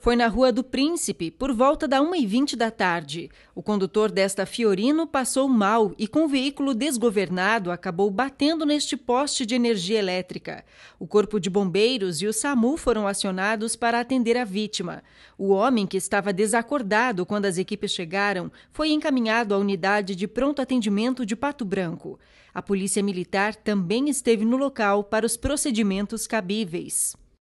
foi na Rua do Príncipe, por volta da 1h20 da tarde. O condutor desta Fiorino passou mal e, com o veículo desgovernado, acabou batendo neste poste de energia elétrica. O Corpo de Bombeiros e o SAMU foram acionados para atender a vítima. O homem, que estava desacordado quando as equipes chegaram, foi encaminhado à unidade de pronto atendimento de Pato Branco. A Polícia Militar também esteve no local para os procedimentos cabíveis.